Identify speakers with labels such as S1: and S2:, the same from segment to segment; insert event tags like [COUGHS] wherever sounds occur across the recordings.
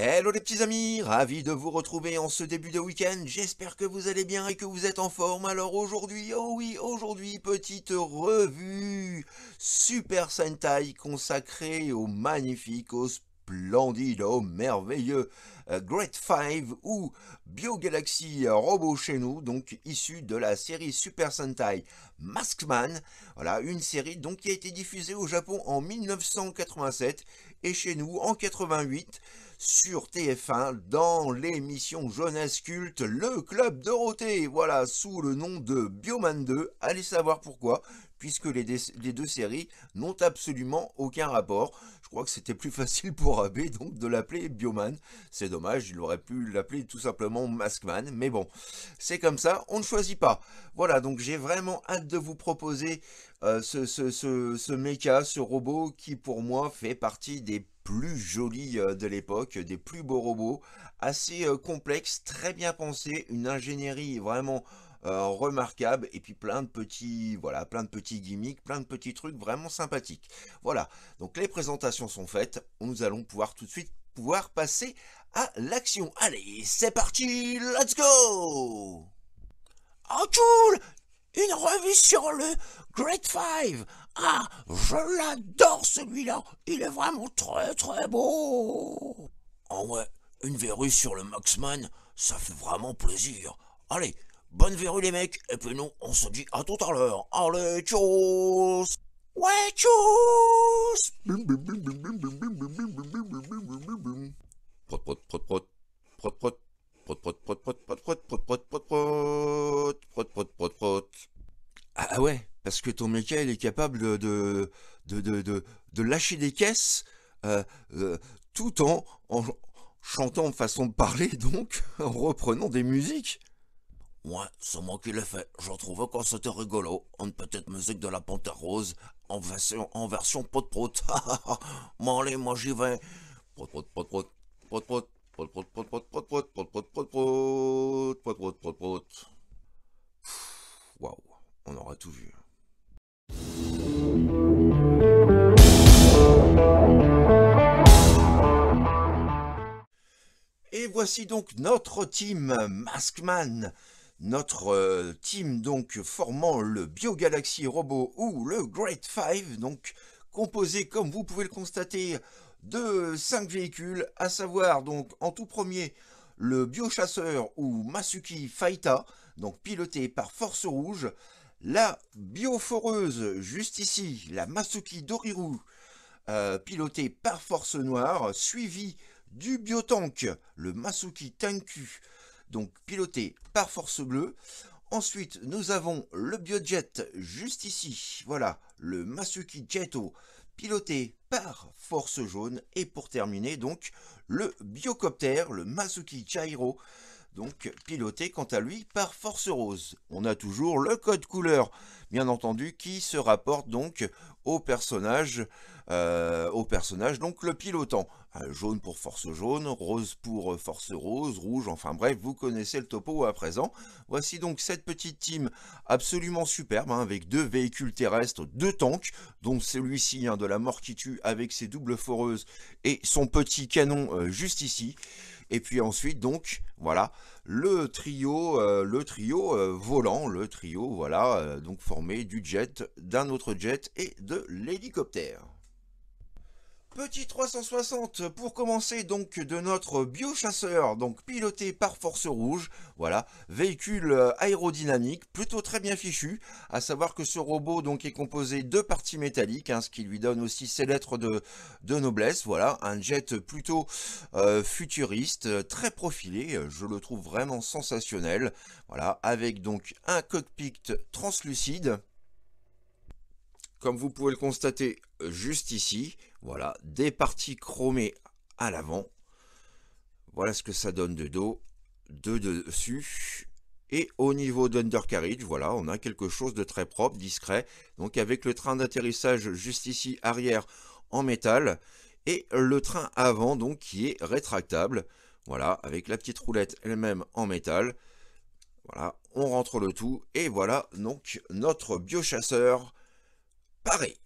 S1: Hello les petits amis, ravi de vous retrouver en ce début de week-end, j'espère que vous allez bien et que vous êtes en forme. Alors aujourd'hui, oh oui, aujourd'hui, petite revue Super Sentai consacrée au magnifique, au splendide, au merveilleux euh, Great Five ou Biogalaxy Robot chez nous, donc issu de la série Super Sentai Maskman. Voilà, une série donc qui a été diffusée au Japon en 1987 et chez nous en 88 sur TF1 dans l'émission Jeunesse Culte, le Club Dorothée, voilà, sous le nom de Bioman 2, allez savoir pourquoi, puisque les deux séries n'ont absolument aucun rapport. Je crois que c'était plus [LAUGHS] facile pour AB donc de l'appeler Bioman. C'est dommage, il aurait pu l'appeler tout simplement Maskman, mais bon, c'est comme ça, on ne choisit pas. Voilà, donc j'ai vraiment hâte de vous proposer euh, ce, ce, ce, ce robot qui pour moi fait partie des plus jolis euh, de l'époque, des plus beaux robots, assez euh, complexe, très bien pensé, une ingénierie vraiment euh, remarquable et puis plein de petits voilà plein de petits gimmicks plein de petits trucs vraiment sympathiques voilà donc les présentations sont faites nous allons pouvoir tout de suite
S2: pouvoir passer à l'action allez c'est parti let's go oh cool une revue sur le Great Five. Ah, je l'adore celui-là. Il est vraiment très très beau. Oh ouais, une verrue sur le Maxman, ça fait vraiment plaisir. Allez, Bonne verrue les mecs, et puis nous, on se dit à tout à l'heure. Allez, tchuss Ouais, tchuss
S1: Prot, prot, prot, prot, prot, prot, prot, prot, prot, prot, prot, prot, prot, prot, prot, prot, prot, prot, prot, prot. Ah ouais, parce que ton là il est capable de, de, de, de, de lâcher des caisses tout en, en chantant en façon de parler, donc en reprenant des musiques.
S2: Moi, c'est moi qui l'ai fait. Je trouve quand c'était rigolo. Une petite musique de la Panthère Rose en version, pot prout. [LAUGHS] bon, allez, moi j'y vais. pot Prout pot prout pot prout pot prout pot prout pot prout pot prout pot prout pot prout pot prout
S1: Waouh, on aura tout vu. Et voici donc notre team Maskman notre euh, team donc formant le Biogalaxy Robot ou le Great 5, donc composé comme vous pouvez le constater de 5 véhicules, à savoir donc en tout premier le Biochasseur ou Masuki Faita, donc piloté par Force Rouge, la Bioforeuse juste ici, la Masuki Doriru, euh, pilotée par Force Noire, suivi du Biotank, le Masuki Tanku, donc piloté par Force Bleue. Ensuite, nous avons le Biojet juste ici. Voilà, le Masuki Jetto piloté par Force Jaune. Et pour terminer, donc, le biocopter le Masuki Chairo, donc piloté quant à lui par Force Rose. On a toujours le code couleur, bien entendu, qui se rapporte donc au personnage euh, au personnage, donc le pilotant. Euh, jaune pour force jaune, rose pour euh, force rose, rouge, enfin bref, vous connaissez le topo à présent. Voici donc cette petite team absolument superbe, hein, avec deux véhicules terrestres, deux tanks, dont celui-ci hein, de la mort qui tue avec ses doubles foreuses et son petit canon juste ici. Et puis ensuite, donc, voilà, le trio, le trio volant, le trio, voilà, donc formé du jet, d'un autre jet et de l'hélicoptère. Petit 360 pour commencer donc de notre biochasseur, donc piloté par Force Rouge, voilà, véhicule euh, aérodynamique, plutôt très bien fichu, à savoir que ce robot donc est composé de parties métalliques, hein, ce qui lui donne aussi ses lettres de, noblesse, voilà, un jet plutôt euh, futuriste, euh, très profilé, je le trouve vraiment sensationnel, voilà, avec donc un cockpit translucide, comme vous pouvez le constater juste ici, voilà, des parties chromées à l'avant. Voilà ce que ça donne de dos, de dessus. Et au niveau d'Undercarriage, voilà, on a quelque chose de très propre, discret. Donc avec le train d'atterrissage juste ici, arrière, en métal. Et le train avant, donc, qui est rétractable. Voilà, avec la petite roulette elle-même en métal. Voilà, on rentre le tout. Et voilà, donc, notre biochasseur pareil.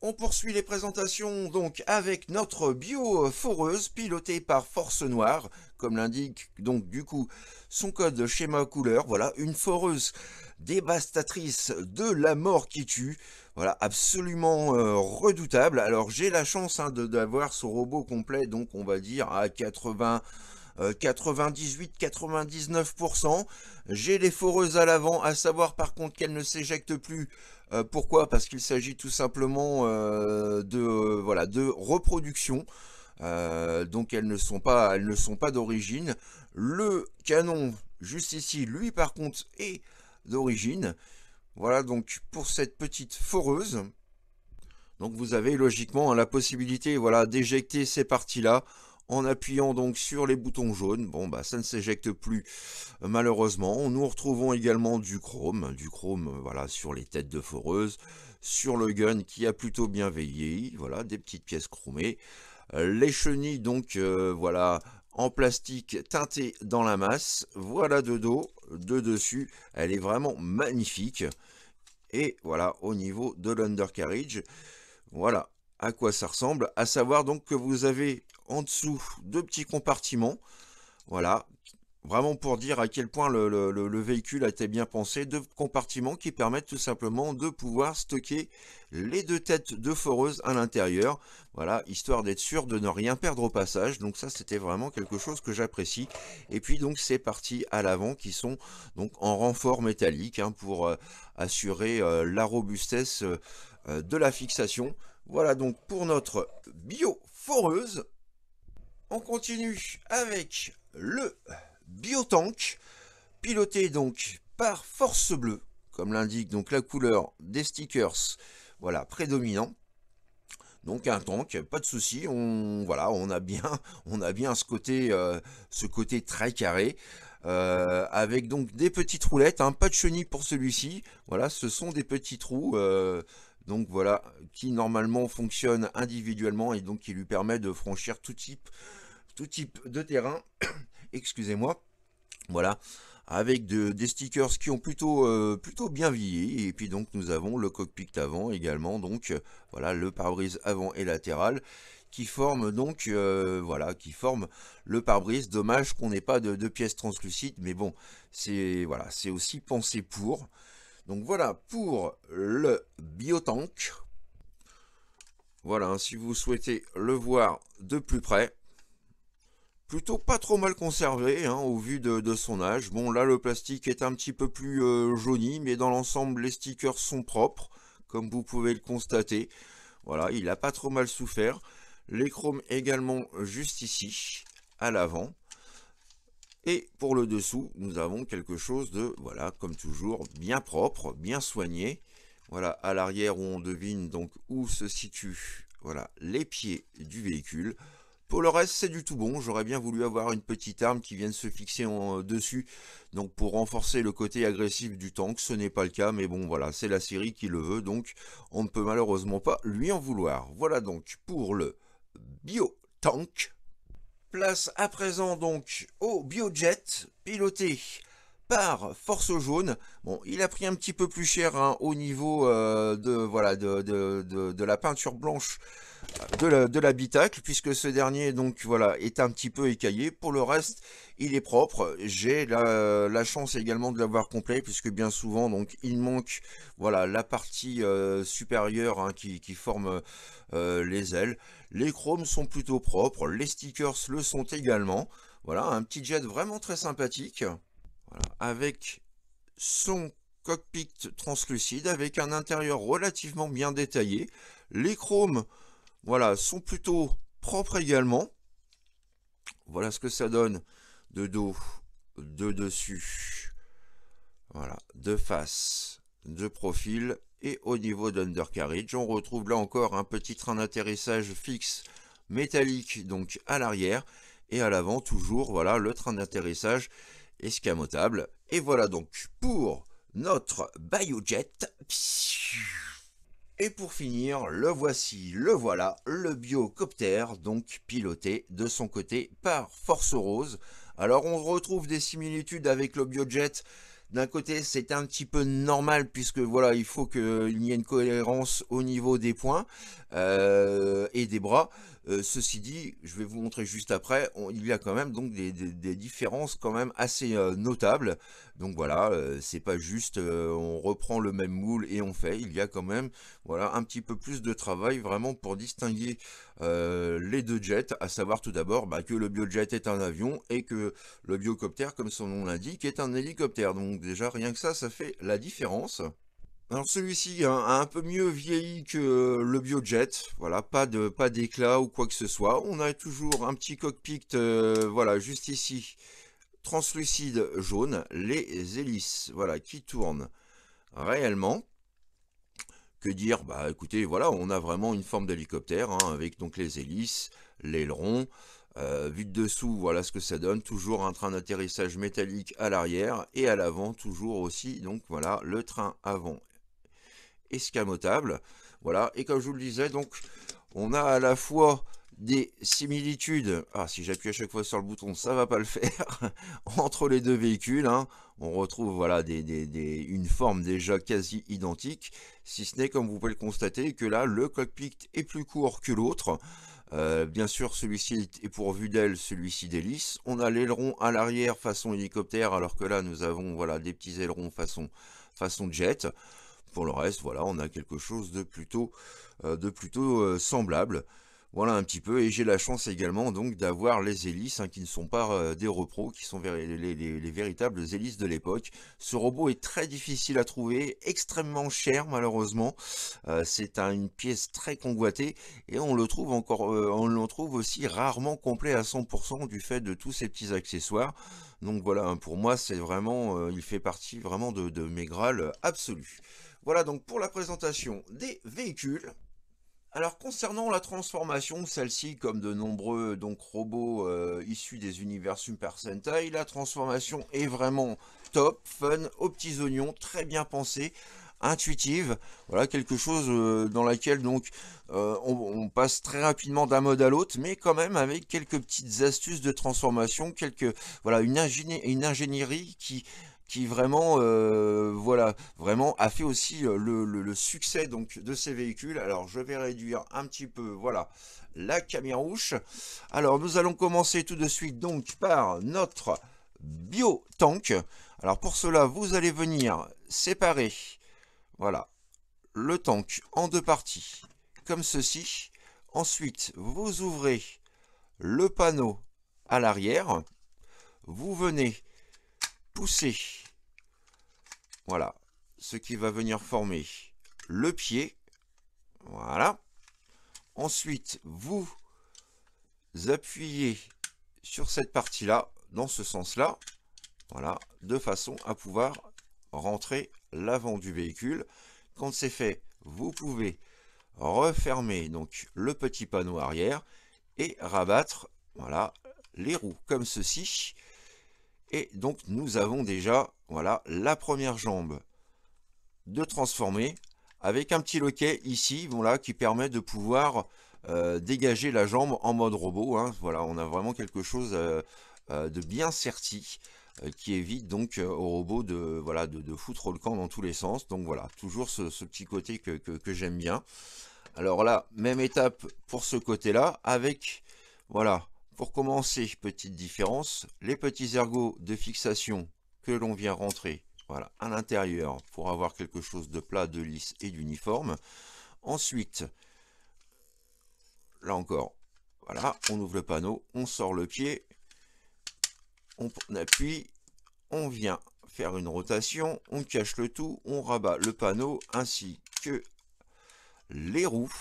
S1: On poursuit les présentations donc avec notre bio-foreuse pilotée par Force Noire, comme l'indique donc du coup son code schéma couleur, voilà, une foreuse dévastatrice de la mort qui tue, voilà, absolument euh, redoutable. Alors j'ai la chance hein, d'avoir ce robot complet, donc on va dire à 80... 98-99%. Euh, j'ai les foreuses à l'avant, à savoir par contre qu'elle ne s'éjecte plus euh, pourquoi Parce qu'il s'agit tout simplement euh, de, euh, voilà, de reproduction. donc elles ne sont pas, elles ne sont pas d'origine. Le canon, juste ici, lui par contre, est d'origine. Voilà donc pour cette petite foreuse. Donc vous avez logiquement la possibilité voilà, d'éjecter ces parties-là en appuyant donc sur les boutons jaunes. Bon, bah, ça ne s'éjecte plus, euh, malheureusement. Nous retrouvons également du chrome, du chrome, euh, voilà, sur les têtes de foreuse, sur le gun qui a plutôt bien veillé, voilà, des petites pièces chromées. Euh, les chenilles, donc, voilà, en plastique teinté dans la masse. Voilà de dos, de dessus, elle est vraiment magnifique. Et voilà, au niveau de l'undercarriage, voilà à quoi ça ressemble. À savoir donc que vous avez en dessous deux petits compartiments. Voilà, vraiment pour dire à quel point le, véhicule a été bien pensé. Deux compartiments qui permettent tout simplement de pouvoir stocker les deux têtes de foreuse à l'intérieur. Voilà, histoire d'être sûr de ne rien perdre au passage. Donc ça, c'était vraiment quelque chose que j'apprécie. Et puis donc ces parties à l'avant qui sont donc en renfort métallique hein, pour euh, assurer euh, la robustesse euh, de la fixation. Voilà donc pour notre bio foreuse on continue avec le biotank, piloté donc par Force Bleue, comme l'indique donc la couleur des stickers, voilà, prédominant. Donc un tank, pas de souci, on voilà, on a bien, [LAUGHS] on a bien ce côté, euh, ce côté très carré. Euh, avec donc des petites roulettes, un hein, pas de chenille pour celui-ci, voilà, ce sont des petits trous, euh, donc voilà, qui normalement fonctionne individuellement et donc qui lui permet de franchir tout type, tout type de terrain. [COUGHS] Excusez-moi. Voilà avec des stickers qui ont plutôt, euh, plutôt bien vieilli. Et puis donc nous avons le cockpit avant également, donc euh, voilà le pare-brise avant et latéral qui forme donc euh, voilà qui forme le pare-brise. Dommage qu'on n'ait pas de, de, pièces translucides, mais bon c'est voilà c'est aussi pensé pour. Donc voilà pour le biotank. Voilà, hein, si vous souhaitez le voir de plus près. Plutôt pas trop mal conservé hein, au vu de, son âge. Bon là le plastique est un petit peu plus euh, jauni, mais dans l'ensemble les stickers sont propres, comme vous pouvez le constater. Voilà, il n'a pas trop mal souffert. Les chromes également juste ici, à l'avant. Et pour le dessous, nous avons quelque chose de, voilà, comme toujours, bien propre, bien soigné. Voilà, à l'arrière où on devine donc où se situent voilà, les pieds du véhicule. Pour le reste, c'est du tout bon. J'aurais bien voulu avoir une petite arme qui vienne se fixer en, euh, dessus. Donc pour renforcer le côté agressif du tank, ce n'est pas le cas. Mais bon, voilà, c'est la série qui le veut. Donc on ne peut malheureusement pas lui en vouloir. Voilà donc pour le bio-tank. Place à présent donc au biojet piloté par Force Jaune. Bon, il a pris un petit peu plus cher hein, au niveau euh, de, voilà, de, la peinture blanche euh, de l'habitacle, puisque ce dernier donc voilà est un petit peu écaillé. Pour le reste, il est propre. J'ai la, chance également de l'avoir complet, puisque bien souvent donc il manque voilà la partie euh, supérieure hein, qui, forme les ailes. Les chromes sont plutôt propres, les stickers le sont également. Voilà, un petit jet vraiment très sympathique avec son cockpit translucide, avec un intérieur relativement bien détaillé. Les chromes voilà, sont plutôt propres également. Voilà ce que ça donne de dos, de dessus, voilà, de face, de profil. Et au niveau d'undercarriage, on retrouve là encore un petit train d'atterrissage fixe métallique donc à l'arrière et à l'avant toujours voilà le train d'atterrissage escamotable. Et voilà donc pour notre biojet Et pour finir, le voici, le voilà, le biocoptère, donc piloté de son côté par Force Rose. Alors on retrouve des similitudes avec le biojet. D'un côté, c'est un petit peu normal puisque voilà, il faut qu'il y ait une cohérence au niveau des points euh, et des bras. Euh, ceci dit, je vais vous montrer juste après, il y a quand même donc des, différences quand même assez euh, notables. Donc voilà, euh, c'est pas juste on reprend le même moule et on fait. Il y a quand même voilà un petit peu plus de travail vraiment pour distinguer les deux jets, à savoir tout d'abord bah, que le biojet est un avion et que le biocoptère, comme son nom l'indique, est un hélicoptère. Donc déjà rien que ça, ça fait la différence. Alors celui-ci a un, peu mieux vieilli que le Biojet, voilà, pas de pas d'éclat ou quoi que ce soit. On a toujours un petit cockpit, euh, voilà, juste ici, translucide jaune, les hélices, voilà, qui tournent réellement. Que dire Bah écoutez, voilà, on a vraiment une forme d'hélicoptère, hein, avec donc les hélices, l'aileron, euh, vu de dessous, voilà ce que ça donne. Toujours un train d'atterrissage métallique à l'arrière et à l'avant, toujours aussi. Donc voilà, le train avant escamotable. Voilà, et comme je vous le disais, donc on a à la fois des similitudes, ah si j'appuie à chaque fois sur le bouton ça va pas le faire, [LAUGHS] entre les deux véhicules, hein, on retrouve voilà des, une forme déjà quasi identique, si ce n'est comme vous pouvez le constater que là le cockpit est plus court que l'autre, euh, bien sûr, celui-ci est pourvu d'elle celui-ci d'hélice. On a l'aileron à l'arrière façon hélicoptère, alors que là, nous avons voilà, des petits ailerons façon, façon jet. Pour le reste, voilà, on a quelque chose de plutôt, euh, de plutôt euh, semblable. Voilà un petit peu, et j'ai la chance également donc d'avoir les hélices hein, qui ne sont pas euh, des repros, qui sont les, véritables hélices de l'époque. Ce robot est très difficile à trouver, extrêmement cher malheureusement. c'est une pièce très convoitée et on le trouve encore, on le trouve aussi rarement complet à 100% du fait de tous ces petits accessoires. Donc voilà, hein, pour moi c'est vraiment, il fait partie vraiment de, de mes grâles absolus. Voilà donc pour la présentation des véhicules. Alors concernant la transformation, celle-ci comme de nombreux donc robots euh, issus des univers Super Sentai, la transformation est vraiment top, fun, aux petits oignons, très bien pensée intuitive, voilà quelque chose euh, dans laquelle donc euh, on, passe très rapidement d'un mode à l'autre, mais quand même avec quelques petites astuces de transformation, quelques voilà une, une ingénierie qui qui vraiment, euh, voilà, vraiment a fait aussi euh, le, succès donc de ces véhicules. Alors je vais réduire un petit peu, voilà, la rouge Alors nous allons commencer tout de suite donc par notre bio tank Alors pour cela, vous allez venir séparer, voilà, le tank en deux parties, comme ceci. Ensuite, vous ouvrez le panneau à l'arrière. Vous venez pousser. Voilà, ce qui va venir former le pied. Voilà. Ensuite, vous appuyez sur cette partie-là, dans ce sens-là, voilà, de façon à pouvoir rentrer l'avant du véhicule. Quand c'est fait, vous pouvez refermer donc le petit panneau arrière et rabattre voilà, les roues comme ceci. Et donc nous avons déjà voilà, la première jambe de transformer avec un petit loquet ici bon qui permet de pouvoir euh, dégager la jambe en mode robot. Hein. Voilà, on a vraiment quelque chose euh, euh, de bien serti qui évite donc au robot de, voilà, de, foutre le camp dans tous les sens. Donc voilà, toujours ce, petit côté que, que j'aime bien. Alors là, même étape pour ce côté-là, avec voilà pour commencer, petite différence, les petits ergots de fixation que l'on vient rentrer voilà, à l'intérieur pour avoir quelque chose de plat, de lisse et d'uniforme. Ensuite, là encore, voilà, on ouvre le panneau, on sort le pied, on appuie, on vient faire une rotation, on cache le tout, on rabat le panneau ainsi que les roues.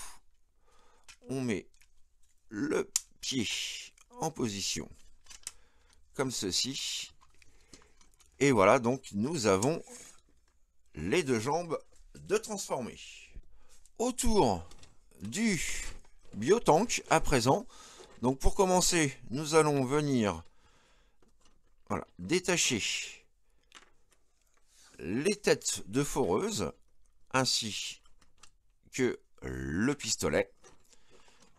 S1: On met le pied en position comme ceci. Et voilà, donc nous avons les deux jambes de transformer Autour du biotank à présent, donc pour commencer, nous allons venir détacher les têtes de foreuse ainsi que le pistolet.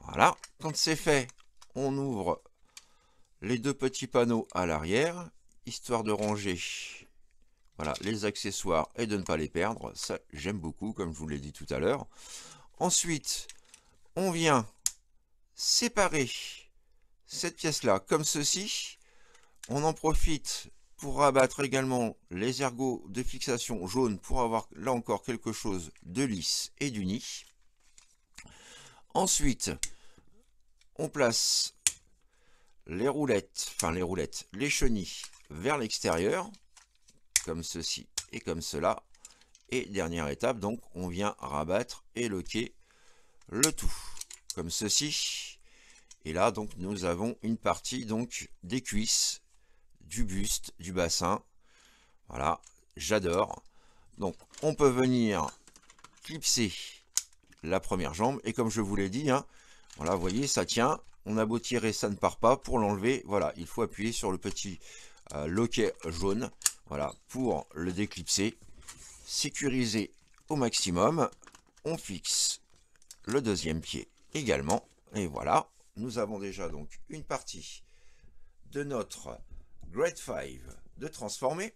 S1: Voilà, quand c'est fait, on ouvre les deux petits panneaux à l'arrière, histoire de ranger voilà, les accessoires et de ne pas les perdre. Ça, j'aime beaucoup, comme je vous l'ai dit tout à l'heure. Ensuite, on vient séparer cette pièce-là comme ceci. On en profite pour rabattre également les ergots de fixation jaune pour avoir là encore quelque chose de lisse et d'uni. Ensuite, on place les roulettes, enfin les roulettes, les chenilles vers l'extérieur, comme ceci et comme cela. Et dernière étape, donc on vient rabattre et loquer le tout, comme ceci. Et là, donc nous avons une partie donc des cuisses, du buste, du bassin. Voilà, j'adore. Donc on peut venir clipser la première jambe. Et comme je vous l'ai dit, hein, voilà, vous voyez, ça tient on a beau ça ne part pas. Pour l'enlever, voilà, il faut appuyer sur le petit euh, loquet jaune, voilà, pour le déclipser. Sécuriser au maximum. On fixe le deuxième pied également. Et voilà, nous avons déjà donc une partie de notre Grade 5 de transformer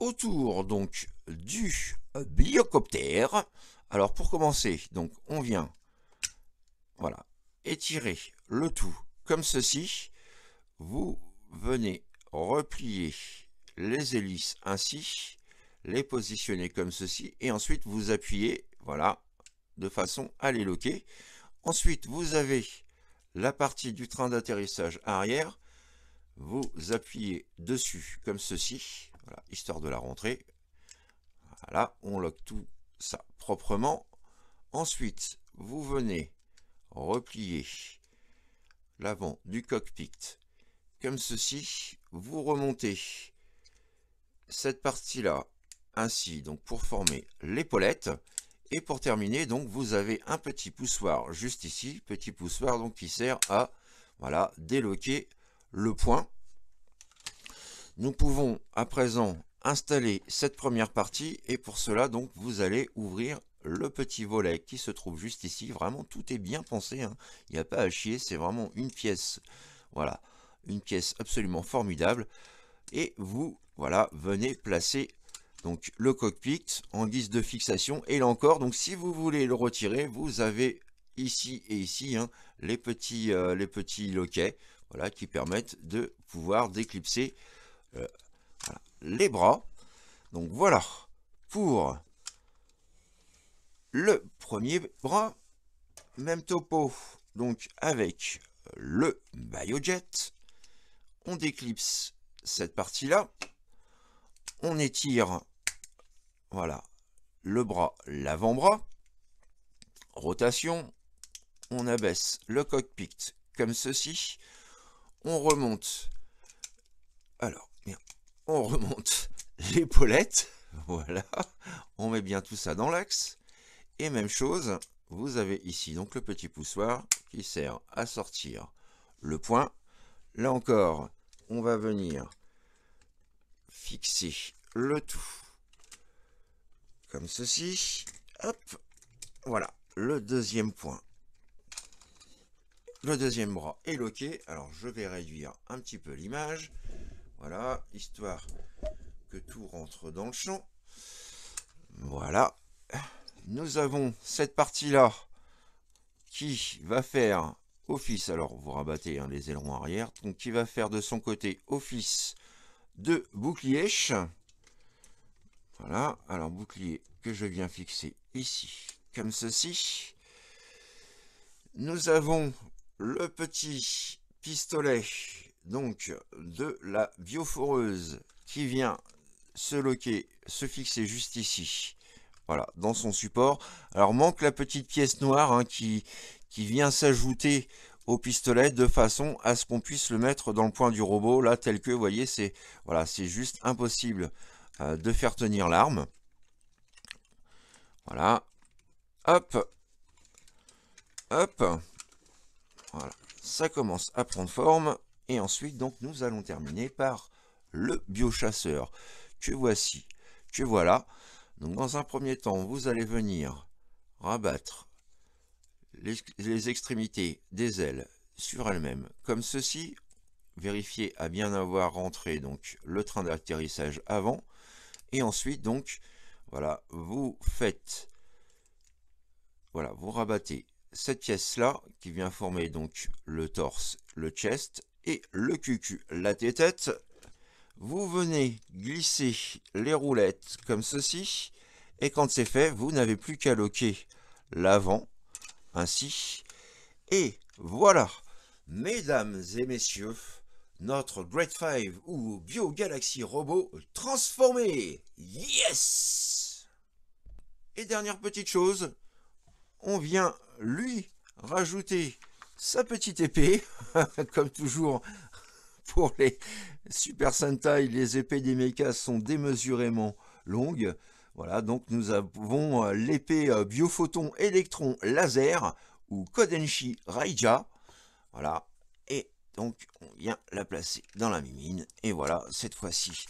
S1: autour donc du biocoptère. Alors pour commencer, donc on vient voilà, étirer le tout comme ceci. Vous venez replier les hélices ainsi, les positionner comme ceci et ensuite vous appuyez, voilà, de façon à les loquer. Ensuite, vous avez la partie du train d'atterrissage arrière. Vous appuyez dessus comme ceci, histoire de la rentrer. Voilà, on loque tout ça proprement. Ensuite, vous venez replier L'avant du cockpit, comme ceci, vous remontez cette partie-là, ainsi, donc pour former l'épaulette. Et pour terminer, donc vous avez un petit poussoir juste ici, petit poussoir donc qui sert à voilà, déloquer le point. Nous pouvons à présent installer cette première partie et pour cela donc vous allez ouvrir le petit volet qui se trouve juste ici. Vraiment, tout est bien pensé. Hein. Il n'y a pas à chier. C'est vraiment une pièce. Voilà. Une pièce absolument formidable. Et vous, voilà, venez placer donc le cockpit en guise de fixation. Et là encore, donc si vous voulez le retirer, vous avez ici et ici hein, les, petits, euh, les petits loquets voilà, qui permettent de pouvoir déclipser euh, les bras. Donc voilà pour le premier bras, même topo, donc avec le biojet, on déclipse cette partie-là, on étire, voilà, le bras, l'avant-bras, rotation, on abaisse le cockpit comme ceci, on remonte, alors, on remonte l'épaulette, [LAUGHS] voilà, on met bien tout ça dans l'axe, et même chose, vous avez ici donc le petit poussoir qui sert à sortir le point. Là encore, on va venir fixer le tout comme ceci. voilà, le deuxième point. Le deuxième bras est loqué. Alors, je vais réduire un petit peu l'image. Voilà, histoire que tout rentre dans le champ. Voilà, nous avons cette partie-là qui va faire office, alors vous rabattez hein, les ailerons arrière, donc qui va faire de son côté office de bouclier. Voilà, alors bouclier que je viens fixer ici, comme ceci. Nous avons le petit pistolet donc de la bioforeuse qui vient se loquer, se fixer juste ici. Voilà, dans son support. Alors manque la petite pièce noire hein, qui, vient s'ajouter au pistolet de façon à ce qu'on puisse le mettre dans le point du robot. Là, tel que, vous voyez, c'est juste impossible euh, de faire tenir l'arme. Voilà. Hop. Hop. Voilà. Ça commence à prendre forme. Et ensuite, donc, nous allons terminer par le biochasseur. Que voici. Que voilà dans un premier temps, vous allez venir rabattre les, extrémités des ailes sur elles-mêmes, comme ceci. Vérifiez à bien avoir rentré donc, le train d'atterrissage avant. Et ensuite, donc, voilà, vous faites, voilà, vous rabattez cette pièce-là qui vient former donc le torse, le chest et le cucu, la tête vous venez glisser les roulettes comme ceci. Et quand c'est fait, vous n'avez plus qu'à loquer l'avant, ainsi. Et voilà, mesdames et messieurs, notre Great Five ou Bio Galaxy Robot transformé. Yes Et dernière petite chose, on vient lui rajouter sa petite épée, [LAUGHS] comme toujours pour les Super Sentai, les épées des mechas sont démesurément longues. Voilà, donc nous avons euh, l'épée euh, biophoton électron laser ou Kodenshi Raija. Voilà, et donc on vient la placer dans la mimine. Et voilà, cette fois-ci,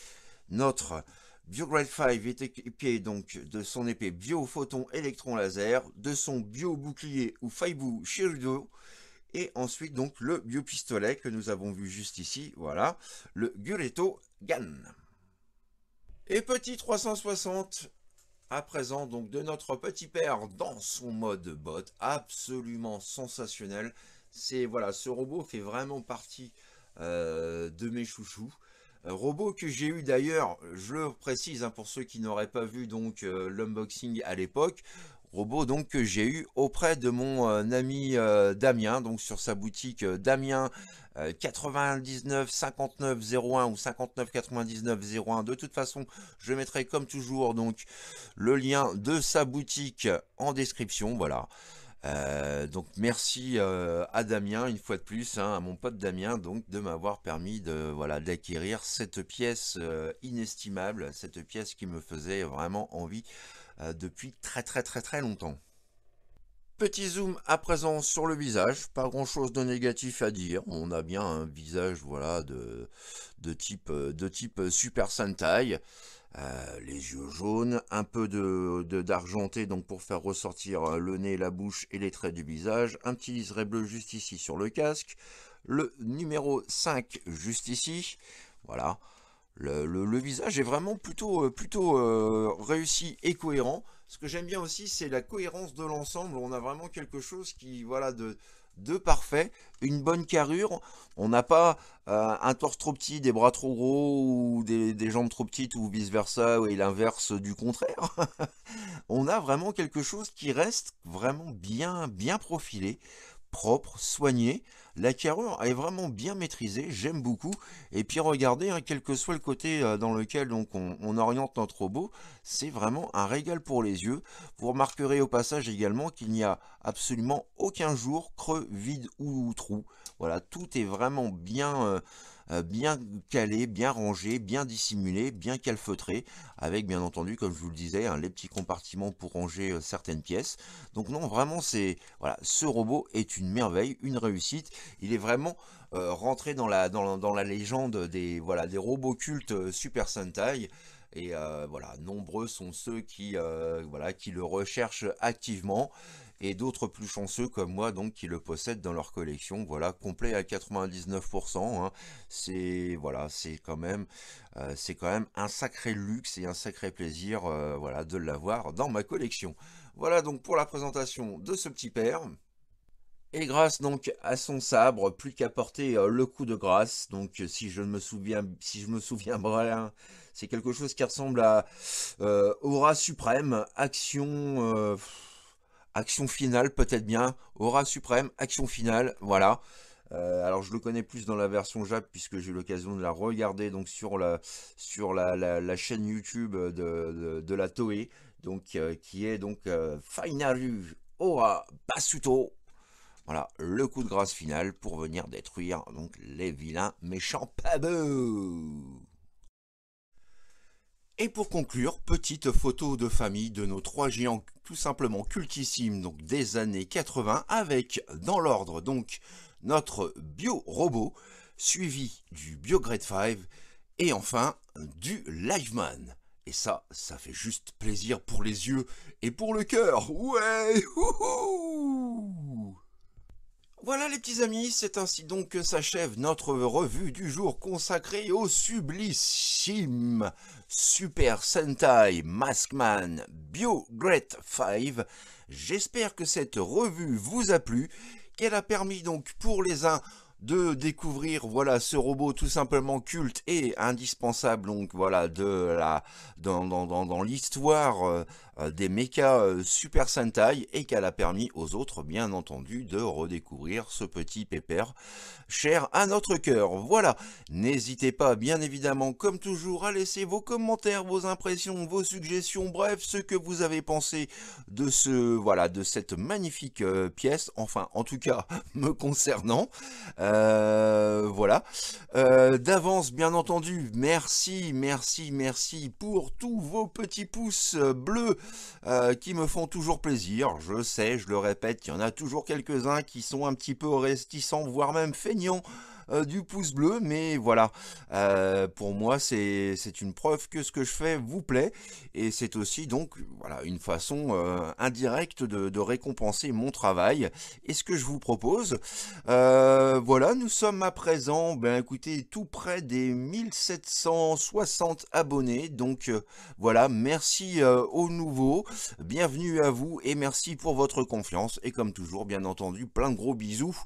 S1: notre BioGrade 5 est équipé donc de son épée biophoton électron laser, de son bio bouclier ou Faibu Shirudo, et ensuite, donc, le biopistolet que nous avons vu juste ici, voilà, le Gureto Gan. Et petit 360, à présent donc de notre petit père dans son mode bot absolument sensationnel c'est voilà ce robot fait vraiment partie euh, de mes chouchous euh, robot que j'ai eu d'ailleurs je le précise hein, pour ceux qui n'auraient pas vu donc euh, l'unboxing à l'époque robot donc que j'ai eu auprès de mon euh, ami euh, Damien, donc sur sa boutique euh, Damien 99 59 01 ou 59 99 01. De toute façon, je mettrai comme toujours donc le lien de sa boutique en description, voilà. donc merci à Damien une fois de plus, hein, à mon pote Damien donc de m'avoir permis de voilà d'acquérir cette pièce inestimable, cette pièce qui me faisait vraiment envie euh, depuis très très très très longtemps. Petit zoom à présent sur le visage, pas grand chose de négatif à dire, on a bien un visage voilà de, de type, euh, de type Super Sentai, euh, les yeux jaunes, un peu de d'argenté donc pour faire ressortir le nez, la bouche et les traits du visage, un petit liseré bleu juste ici sur le casque, le numéro 5 juste ici, voilà, le, visage est vraiment plutôt, euh, plutôt euh, réussi et cohérent. Ce que j'aime bien aussi, c'est la cohérence de l'ensemble. On a vraiment quelque chose qui, voilà, de, parfait, une bonne carrure. On n'a pas euh, un torse trop petit, des bras trop gros ou des, des jambes trop petites ou vice-versa et l'inverse du contraire. [LAUGHS] On a vraiment quelque chose qui reste vraiment bien, bien profilé propre, soigné. La carrure est vraiment bien maîtrisée, j'aime beaucoup. Et puis regardez, hein, quel que soit le côté euh, dans lequel donc, on, oriente notre robot, c'est vraiment un régal pour les yeux. Vous remarquerez au passage également qu'il n'y a absolument aucun jour creux, vide ou trou. Voilà, tout est vraiment bien... Euh, euh, bien calé, bien rangé, bien dissimulé, bien calfeutré, avec bien entendu, comme je vous le disais, hein, les petits compartiments pour ranger euh, certaines pièces. Donc non, vraiment, c'est voilà, ce robot est une merveille, une réussite. Il est vraiment euh, rentré dans la, dans, la légende des, voilà, des robots cultes Super Sentai. Et voilà, nombreux sont ceux qui, voilà, qui le recherchent activement et d'autres plus chanceux comme moi donc qui le possèdent dans leur collection. Voilà, complet à 99%. Hein. C'est voilà, c'est quand même euh, c'est quand même un sacré luxe et un sacré plaisir euh, voilà de l'avoir dans ma collection. Voilà donc pour la présentation de ce petit père. Et grâce donc à son sabre, plus qu'à porter euh, le coup de grâce, donc si je me souviens, si je me souviens bien, c'est quelque chose qui ressemble à aura suprême, action, Action finale, peut-être bien. Aura suprême, action finale, voilà. Euh, alors je le connais plus dans la version Jap puisque j'ai eu l'occasion de la regarder donc sur la, sur la, chaîne YouTube de, la Toei, donc euh, qui est donc euh, final Aura Basuto. Voilà, le coup de grâce final pour venir détruire donc les vilains méchants pabu et pour conclure, petite photo de famille de nos trois géants tout simplement cultissimes donc des années 80 avec dans l'ordre donc notre bio-robot suivi du bio-grade 5 et enfin du Liveman. Et ça, ça fait juste plaisir pour les yeux et pour le cœur. Ouais [LAUGHS] Voilà les petits amis, c'est ainsi donc que s'achève notre revue du jour consacrée au sublissime Super Sentai Maskman Bio Great 5. J'espère que cette revue vous a plu, qu'elle a permis donc pour les uns de découvrir voilà ce robot tout simplement culte et indispensable donc voilà de la dans, dans, l'histoire euh, euh, des mechas euh, Super Sentai et qu'elle a permis aux autres bien entendu de redécouvrir ce petit pépère cher à notre cœur. Voilà, n'hésitez pas bien évidemment comme toujours à laisser vos commentaires, vos impressions, vos suggestions, bref ce que vous avez pensé de ce voilà de cette magnifique pièce enfin en tout cas [LAUGHS] me concernant. Euh, voilà. Euh, d'avance, bien entendu, merci, merci, merci pour tous vos petits pouces bleus euh, qui me font toujours plaisir. Je sais, je le répète, il y en a toujours quelques-uns qui sont un petit peu restissants, voire même feignants euh, du pouce bleu, mais voilà, euh, pour moi c'est une preuve que ce que je fais vous plaît, et c'est aussi donc voilà une façon euh, indirecte de, de, récompenser mon travail et ce que je vous propose. voilà, nous sommes à présent, ben écoutez, tout près des 1760 abonnés, donc voilà, merci aux nouveaux, bienvenue à vous et merci pour votre confiance, et comme toujours, bien entendu, plein de gros bisous,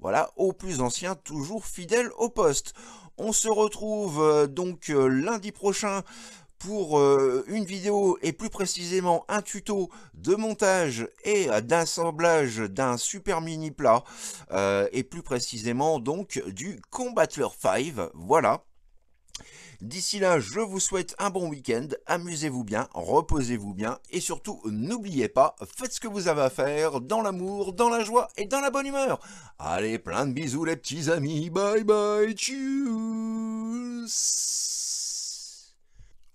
S1: voilà, aux plus anciens, toujours fidèle au poste. On se retrouve euh, donc euh, lundi prochain pour euh, une vidéo et plus précisément un tuto de montage et d'assemblage d'un super mini plat et plus précisément donc du Combatler 5, voilà. D'ici là, je vous souhaite un bon week-end, amusez-vous bien, reposez-vous bien, et surtout, n'oubliez pas, faites ce que vous avez à faire, dans l'amour, dans la joie et dans la bonne humeur. Allez, plein de bisous les petits
S2: amis, bye bye, tchuss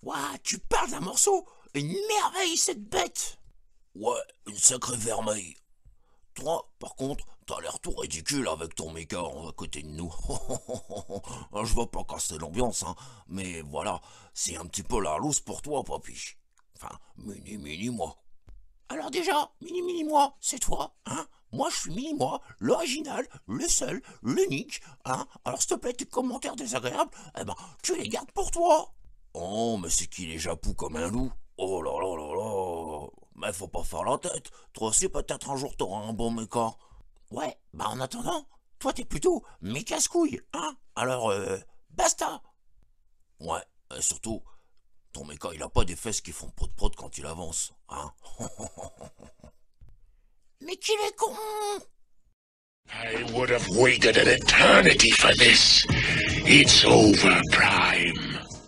S2: Ouah, tu parles d'un morceau Une merveille cette bête Ouais, une sacrée vermeille par contre, t'as l'air tout ridicule avec ton méca à côté de nous. [LAUGHS] Je veux pas casser l'ambiance, hein, mais voilà, c'est un petit peu la loose pour toi, papy. Enfin, mini mini moi. Alors déjà, mini mini moi, c'est toi, hein moi, je suis mini moi, l'original, le seul, l'unique, hein. Alors, s'il te plaît, tes commentaires désagréables, eh ben, tu les gardes pour toi. Oh, mais c'est qu'il est japou comme un loup. Oh là là là mais faut pas faire la tête. Toi aussi, peut-être un jour, t'auras un bon méca. Ouais, bah en attendant, toi t'es plutôt méca casse hein Alors, euh, basta Ouais, et surtout, ton méca, il a pas des fesses qui font prod-prod quand il avance, hein [LAUGHS] Mais qu'il est con I would have waited an eternity for this. It's over, Prime.